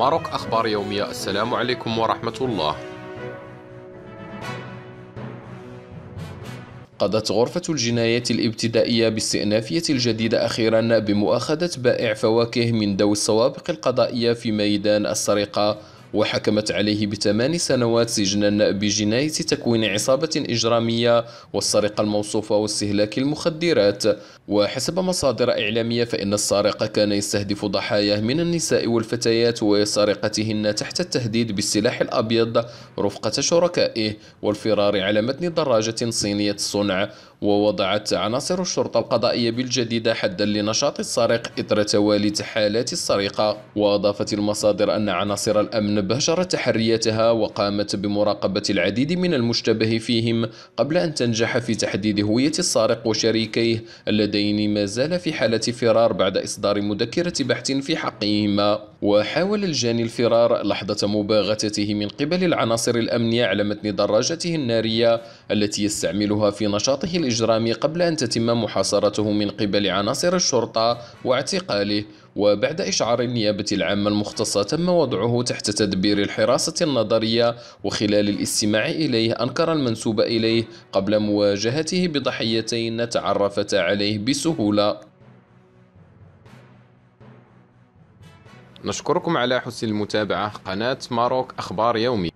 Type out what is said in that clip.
ماروك أخبار يومية السلام عليكم ورحمة الله قضت غرفة الجناية الابتدائية باستئنافية الجديدة أخيرا بمؤاخذة بائع فواكه من ذوي السوابق القضائية في ميدان السرقة وحكمت عليه بثمان سنوات سجنا بجناية تكوين عصابة إجرامية والسرقة الموصوفة واستهلاك المخدرات وحسب مصادر إعلامية فإن السارق كان يستهدف ضحاياه من النساء والفتيات وسرقتهن تحت التهديد بالسلاح الأبيض رفقة شركائه والفرار على متن دراجة صينية الصنع ووضعت عناصر الشرطة القضائية بالجديدة حدا لنشاط السارق إثر توالي حالات السرقة وأضافت المصادر أن عناصر الأمن بهجرت تحرياتها وقامت بمراقبة العديد من المشتبه فيهم قبل أن تنجح في تحديد هوية السارق وشريكيه اللذين ما زال في حالة فرار بعد إصدار مذكرة بحث في حقهما وحاول الجاني الفرار لحظة مباغتته من قبل العناصر الأمنية على متن دراجته النارية التي يستعملها في نشاطه الإجرام قبل أن تتم محاصرته من قبل عناصر الشرطة واعتقاله وبعد إشعار النيابة العامة المختصة تم وضعه تحت تدبير الحراسة النظرية وخلال الاستماع إليه أنكر المنسوب إليه قبل مواجهته بضحيتين تعرفتا عليه بسهولة نشكركم على حسن المتابعة قناة ماروك أخبار يومي